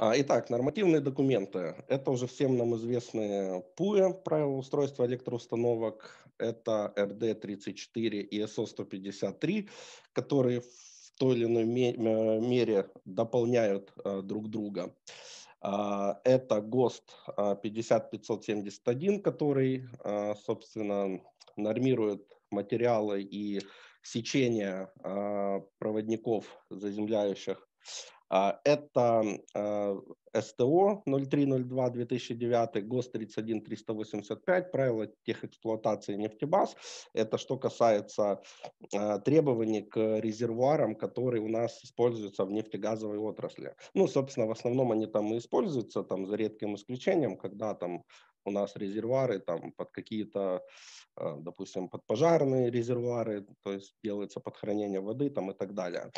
А, итак, нормативные документы. Это уже всем нам известные ПУЭ, правила устройства электроустановок. Это РД-34 и СО-153, которые в той или иной э, мере дополняют э, друг друга. А, это ГОСТ 50571, а, который, собственно, нормирует материалы и сечения проводников, заземляющих а, это а, СТО 0302-2009, ГОС-31385, правила техэксплуатации нефтебаз. Это что касается а, требований к резервуарам, которые у нас используются в нефтегазовой отрасли. Ну, собственно, в основном они там и используются, там за редким исключением, когда там у нас резервуары там под какие-то, допустим, под пожарные резервуары, то есть делается под хранение воды там и так далее.